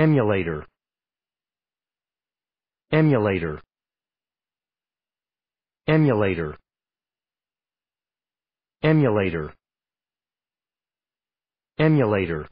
Emulator. Emulator. Emulator. Emulator. Emulator.